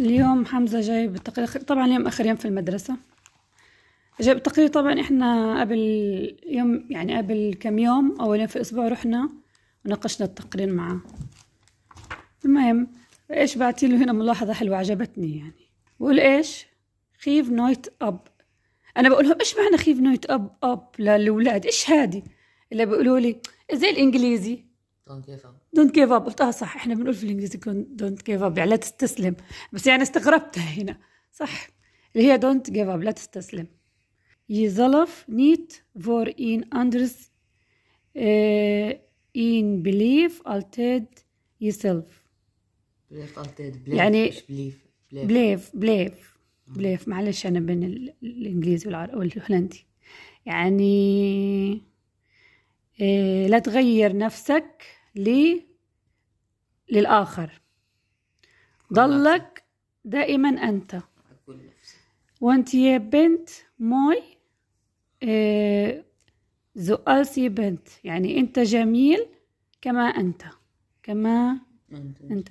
اليوم حمزة جاي بالتقرير طبعا اليوم آخر يوم في المدرسة جاي بالتقرير طبعا إحنا قبل يوم يعني قبل كم يوم أول يوم في الأسبوع رحنا وناقشنا التقرير معاه المهم إيش له هنا ملاحظة حلوة عجبتني يعني بقول إيش خيف نويت أب أنا بقول لهم إيش معنى خيف نويت أب أب للأولاد إيش هادي اللي بيقولوا لي زي الإنجليزي دونت جيف اب دونت جيف اب صح احنا بنقول في الانجليزي دونت جيف اب يعني لا تستسلم بس يعني استغربتها هنا صح اللي هي دونت جيف اب لا تستسلم يزلف نيت فور ان اندرس ان بليف التيد يسلف بليف التيد بليف يعني بليف بليف بليف بليف, بليف. معلش انا بين الانجليزي والهولندي يعني إيه لا تغير نفسك ل للآخر ضلك دائما أنت وانت يا بنت موي ذو آه، ألسي بنت يعني أنت جميل كما أنت كما أنت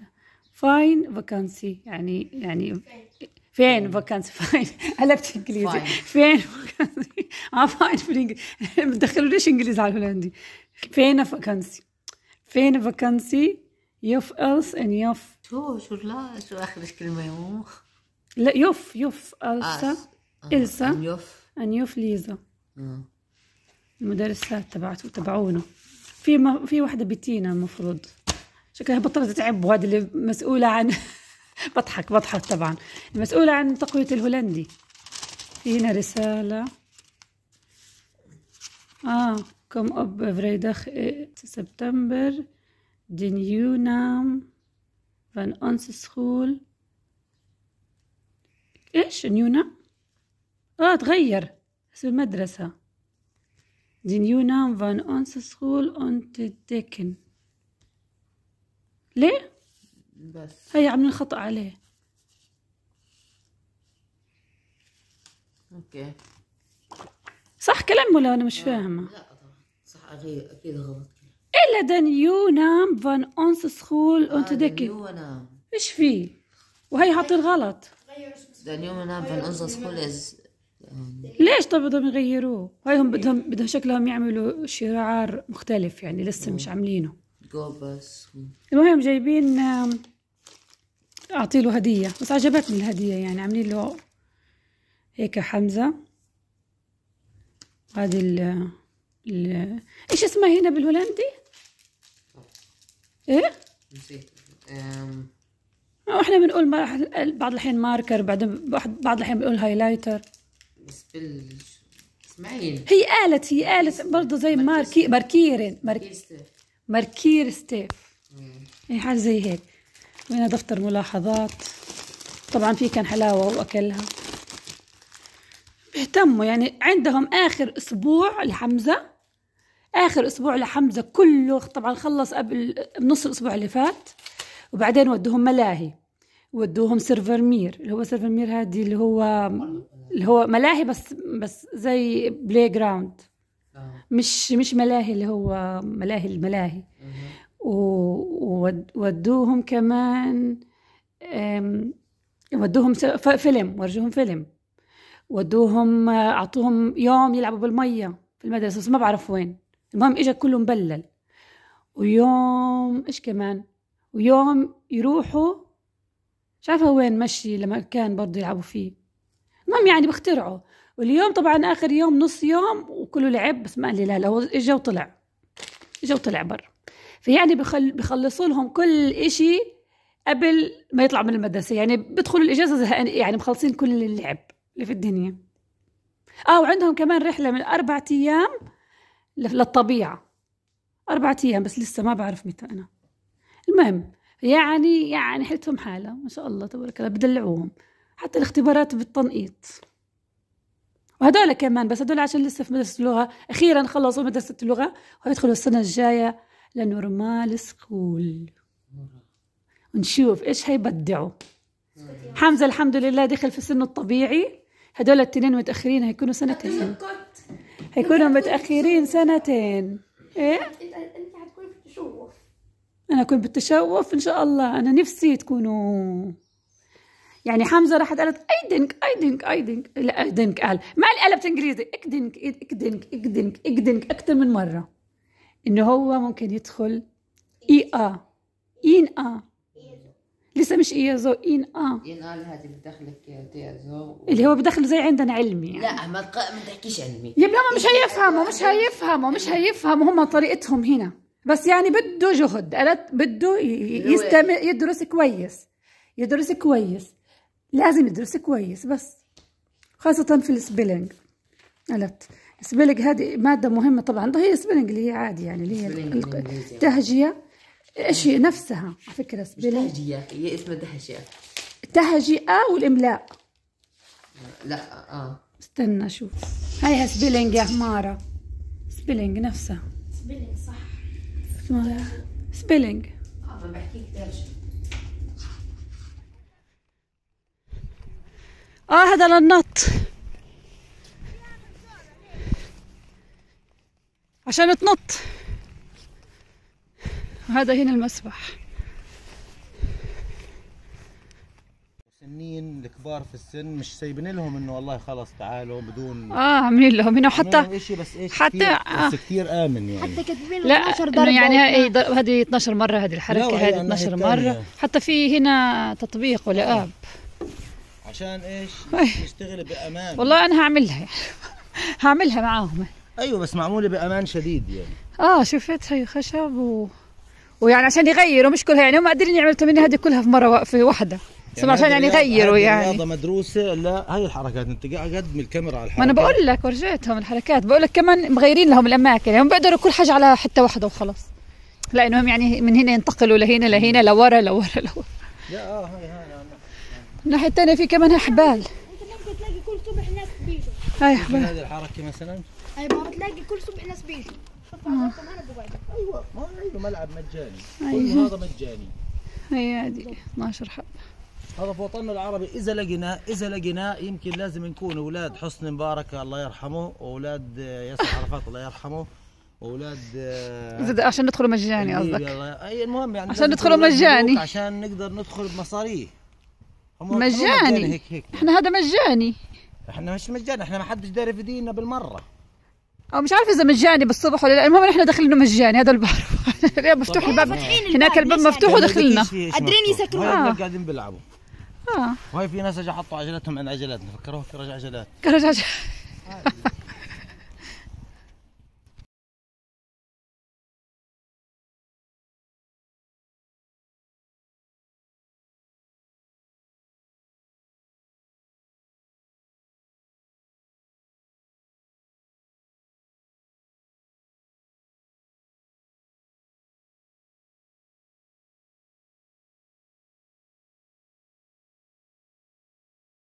فاين فاكانسي يعني يعني فين فاكانسي فاين قلبت انجليزي فين فاكانسي اه فاين في الانجليزي ما تدخلوليش انجليزي على الهولندي فين فاكانسي فين فاكانسي يوف ألس إن يوف شو شو لا شو آخر كلمة يوخ لا يوف يوف ألسا آه، إلسا أن يوف أن يوف ليزا آه. المدرسات تبعته تبعونه في ما في واحدة بتينا المفروض شكلها بطلت تعب وهذه اللي مسؤولة عن بضحك بضحك طبعا المسؤولة عن تقوية الهولندي هنا رسالة آه kom اب فريدخ 8 september de nieuwe naam van onze school ايش نيو نام اه تغير اسم المدرسة دي نيو نام فان انس سخول انت تيكن ليه بس هي عاملين خطأ عليه اوكي صح كلام ولا انا مش فاهمة لا غلط الا دنيو نام فان اونس سخول اونت آه، دكي ايش في وهي حاطين غلط يو نام فان اونس سخول از ليش طب بدهم يغيروه؟ هاي هم بدهم بدهم شكلهم يعملوا شعار مختلف يعني لسه مش عاملينه. بس المهم جايبين اعطي له هدية بس عجبتني الهدية يعني عاملين له هيك حمزة هذه ال... ايش اسمها هنا بالهولندي؟ ايه؟ نسيت أم... احنا بنقول بعض الحين ماركر بعدين بعض الحين بنقول هايلايتر بس بال اسمعين هي آلة هي آلة برضه زي ماركي ماركيرن ماركير ماركير ستيف اي إيه، حاجة زي هيك وهنا دفتر ملاحظات طبعا في كان حلاوة وأكلها بيهتموا يعني عندهم آخر أسبوع لحمزة اخر اسبوع لحمزه كله طبعا خلص قبل بنص الاسبوع اللي فات وبعدين ودوهم ملاهي ودوهم مير اللي هو مير هذه اللي هو اللي هو ملاهي بس بس زي بلاي جراوند مش مش ملاهي اللي هو ملاهي الملاهي وودوهم كمان ودوهم فيلم ورجوهم فيلم ودوهم آه، اعطوهم يوم يلعبوا بالميه في المدرسه بس ما بعرف وين المهم اجى كله مبلل ويوم ايش كمان ويوم يروحوا مش عارفه وين مشي لما كان برضه يلعبوا فيه المهم يعني بخترعه واليوم طبعا اخر يوم نص يوم وكله لعب بس ما قال لي لا لا هو اجى وطلع اجى وطلع برا فيعني بخل بخلصوا لهم كل إشي قبل ما يطلعوا من المدرسه يعني بيدخلوا الاجازه زهقان يعني مخلصين كل اللعب اللي في الدنيا اه وعندهم كمان رحله من اربع ايام للطبيعة أربعة أيام بس لسه ما بعرف متى أنا المهم يعني يعني حلتهم حالة ما شاء الله تبارك الله بدلعوهم حتى الاختبارات بالتنقيط وهدول كمان بس هدول عشان لسه في مدرسة اللغة أخيرا خلصوا مدرسة اللغة ويدخلوا السنة الجاية لنورمال سكول ونشوف إيش هيبدعوا حمزة الحمد لله دخل في سنه الطبيعي هدول التنين متأخرين هيكونوا سنتين حيكونوا متأخرين سنتين إيه؟ أنت في التشوف أنا أكون بالتشوف إن شاء الله أنا نفسي تكونوا يعني حمزة راحت قالت أي أي دينك أي دينك لا ايدنك قال مع قلبت انجليزي اكدنك اكدنك اكدنك اكدنك اكثر من مرة انه هو ممكن يدخل اي اه اين اه لسه مش ايازو ان اه ان آه هذه اللي دخلك اللي هو بدخل زي عندنا علمي يعني. لا ما تق... ما تحكيش علمي يا ما مش هيفهموا مش هيفهموا مش هيفهموا هم طريقتهم هنا بس يعني بده جهد قالت بده يستمع يدرس كويس يدرس كويس لازم يدرس كويس بس خاصة في السبيلنج قالت السبيلنج هذه مادة مهمة طبعا هي السبيلنج اللي هي عادي يعني اللي هي التهجئة الاشياء نفسها على فكره بلا تهجئه هي اسمها تهجئه التهجئه والاملاء لا اه استنى شوف هاي سبيلينج يا حماره سبيلينج نفسها سبيلينج صح اسمها سبيلينج اه بحكيك درجه اه هذا للنط عشان تنط هذا هنا المسبح سنين الكبار في السن مش سايبين لهم انه والله خلص تعالوا بدون اه عاملين لهم انه حتى شيء بس ايش حتى كتير آه بس كثير امن يعني حتى كاتبين لا 12 درجه يعني هذه 12 مره هذه الحركه هذه 12 مره حتى في هنا تطبيق ولا آه. اب عشان ايش؟ يشتغل بامان والله انا هعملها هعملها معاهم ايوه بس معموله بامان شديد يعني اه شفت هي خشب و ويعني عشان يغيروا مش كلها يعني هم قادرين يعملوا التمرين هذه كلها في مره في واحده يعني عشان يعني يغيروا يعني الرياضه مدروسه لا هاي الحركات انت قاعد اقدم الكاميرا على الحركات ما انا بقول لك ورجيتهم الحركات بقول لك كمان مغيرين لهم الاماكن يعني هم بيقدروا كل حاجه على حته واحده وخلاص لانهم يعني من هنا ينتقلوا لهنا لهنا لورا لورا لورا لا اه هاي هاي الناحيه الثانيه في كمان حبال تلاقي كل صبح ناس بيجوا هاي حبال هذه الحركه مثلا اي بتلاقي كل صبح ناس بيجوا ايوه ما ملعب مجاني أيوة. هذا مجاني هي هذه 12 حبه هذا في وطننا العربي اذا لقيناه اذا لقيناه يمكن لازم نكون اولاد حسن مبارك الله يرحمه واولاد آه، ياسر عرفات الله يرحمه واولاد آه، عشان ندخلوا مجاني إيه، قصدك اي المهم يعني عشان ندخلوا مجاني عشان نقدر ندخل بمصاريه مجاني هيك هيك احنا هذا مجاني احنا مش مجاني احنا ما حدش داري في ديننا بالمره او مش عارفه اذا مجاني بالصبح ولا لا المهم نحن دخلنا مجاني هذا البار مفتوح الباب هناك الباب مفتوح يعني؟ ودخلنا قادرين آه. قاعدين بيلعبوا اه وهي في ناس اجوا حطوا عجلاتهم عند عجلاتنا فكروها رجع عجلات كرج عجلات